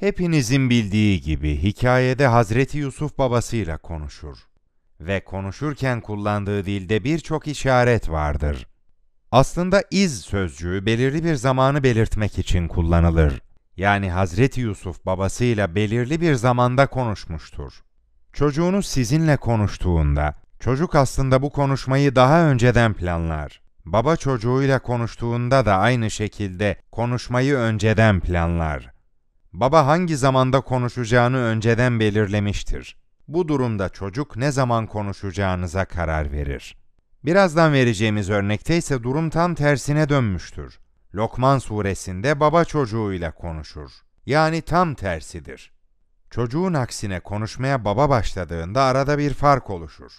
Hepinizin bildiği gibi hikayede Hazreti Yusuf babasıyla konuşur ve konuşurken kullandığı dilde birçok işaret vardır. Aslında iz sözcüğü belirli bir zamanı belirtmek için kullanılır. Yani Hazreti Yusuf babasıyla belirli bir zamanda konuşmuştur. Çocuğunuz sizinle konuştuğunda, çocuk aslında bu konuşmayı daha önceden planlar. Baba çocuğuyla konuştuğunda da aynı şekilde konuşmayı önceden planlar baba hangi zamanda konuşacağını önceden belirlemiştir. Bu durumda çocuk ne zaman konuşacağınıza karar verir. Birazdan vereceğimiz örnekte ise durum tam tersine dönmüştür. Lokman suresinde baba çocuğuyla konuşur. Yani tam tersidir. Çocuğun aksine konuşmaya baba başladığında arada bir fark oluşur.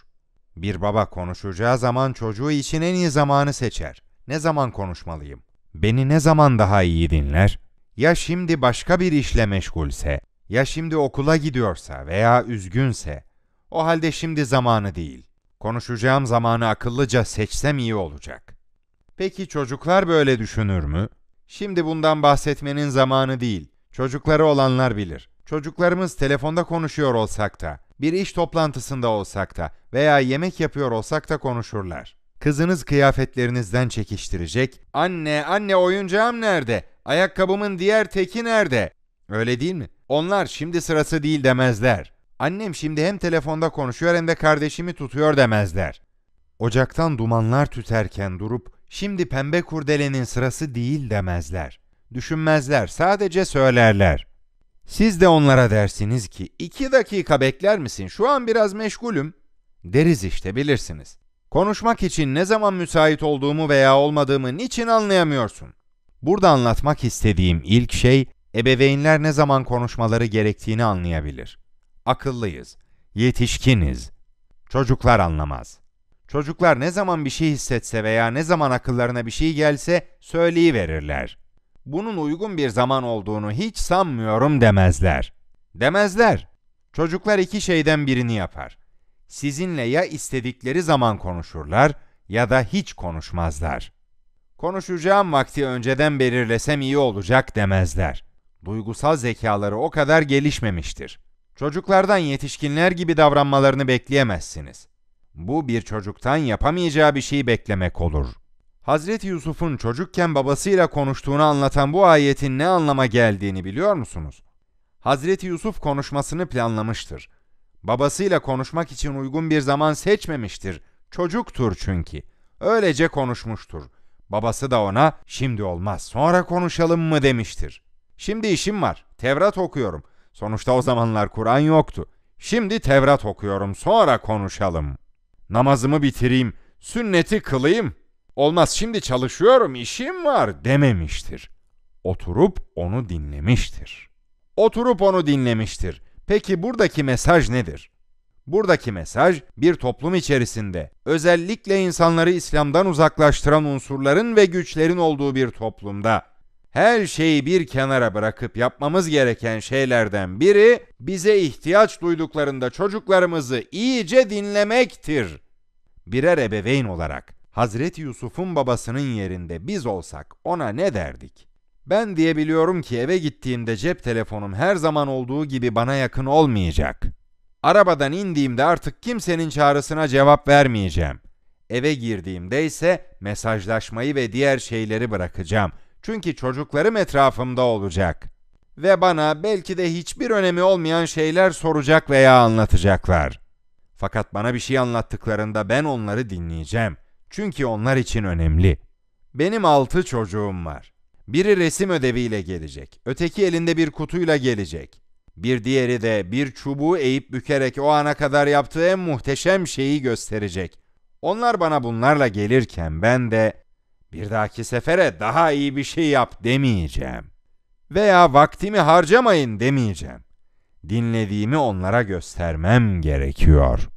Bir baba konuşacağı zaman çocuğu için en iyi zamanı seçer. Ne zaman konuşmalıyım? Beni ne zaman daha iyi dinler? ya şimdi başka bir işle meşgulse, ya şimdi okula gidiyorsa veya üzgünse, o halde şimdi zamanı değil. Konuşacağım zamanı akıllıca seçsem iyi olacak. Peki çocuklar böyle düşünür mü? Şimdi bundan bahsetmenin zamanı değil. Çocukları olanlar bilir. Çocuklarımız telefonda konuşuyor olsak da, bir iş toplantısında olsak da veya yemek yapıyor olsak da konuşurlar. Kızınız kıyafetlerinizden çekiştirecek, anne anne oyuncağım nerede, Ayakkabımın diğer teki nerede? Öyle değil mi? Onlar şimdi sırası değil demezler. Annem şimdi hem telefonda konuşuyor hem de kardeşimi tutuyor demezler. Ocaktan dumanlar tüterken durup şimdi pembe kurdelenin sırası değil demezler. Düşünmezler, sadece söylerler. Siz de onlara dersiniz ki iki dakika bekler misin şu an biraz meşgulüm deriz işte bilirsiniz. Konuşmak için ne zaman müsait olduğumu veya olmadığımı niçin anlayamıyorsun?'' Burada anlatmak istediğim ilk şey, ebeveynler ne zaman konuşmaları gerektiğini anlayabilir. Akıllıyız, yetişkiniz. Çocuklar anlamaz. Çocuklar ne zaman bir şey hissetse veya ne zaman akıllarına bir şey gelse söyleyiverirler. Bunun uygun bir zaman olduğunu hiç sanmıyorum demezler. Demezler. Çocuklar iki şeyden birini yapar. Sizinle ya istedikleri zaman konuşurlar ya da hiç konuşmazlar. Konuşacağım vakti önceden belirlesem iyi olacak demezler. Duygusal zekaları o kadar gelişmemiştir. Çocuklardan yetişkinler gibi davranmalarını bekleyemezsiniz. Bu bir çocuktan yapamayacağı bir şey beklemek olur. Hazreti Yusuf'un çocukken babasıyla konuştuğunu anlatan bu ayetin ne anlama geldiğini biliyor musunuz? Hazreti Yusuf konuşmasını planlamıştır. Babasıyla konuşmak için uygun bir zaman seçmemiştir. Çocuktur çünkü. Öylece konuşmuştur. Babası da ona şimdi olmaz sonra konuşalım mı demiştir. Şimdi işim var. Tevrat okuyorum. Sonuçta o zamanlar Kur'an yoktu. Şimdi Tevrat okuyorum. Sonra konuşalım. Namazımı bitireyim. Sünneti kılayım. Olmaz şimdi çalışıyorum. işim var dememiştir. Oturup onu dinlemiştir. Oturup onu dinlemiştir. Peki buradaki mesaj nedir? Buradaki mesaj bir toplum içerisinde özellikle insanları İslam'dan uzaklaştıran unsurların ve güçlerin olduğu bir toplumda her şeyi bir kenara bırakıp yapmamız gereken şeylerden biri bize ihtiyaç duyduklarında çocuklarımızı iyice dinlemektir. Birer ebeveyn olarak Hazreti Yusuf'un babasının yerinde biz olsak ona ne derdik? Ben diyebiliyorum ki eve gittiğimde cep telefonum her zaman olduğu gibi bana yakın olmayacak. Arabadan indiğimde artık kimsenin çağrısına cevap vermeyeceğim. Eve girdiğimde ise mesajlaşmayı ve diğer şeyleri bırakacağım. Çünkü çocuklarım etrafımda olacak ve bana belki de hiçbir önemi olmayan şeyler soracak veya anlatacaklar. Fakat bana bir şey anlattıklarında ben onları dinleyeceğim. Çünkü onlar için önemli. Benim altı çocuğum var. Biri resim ödeviyle gelecek, öteki elinde bir kutuyla gelecek. Bir diğeri de bir çubuğu eğip bükerek o ana kadar yaptığı en muhteşem şeyi gösterecek. Onlar bana bunlarla gelirken ben de bir dahaki sefere daha iyi bir şey yap demeyeceğim. Veya vaktimi harcamayın demeyeceğim. Dinlediğimi onlara göstermem gerekiyor.''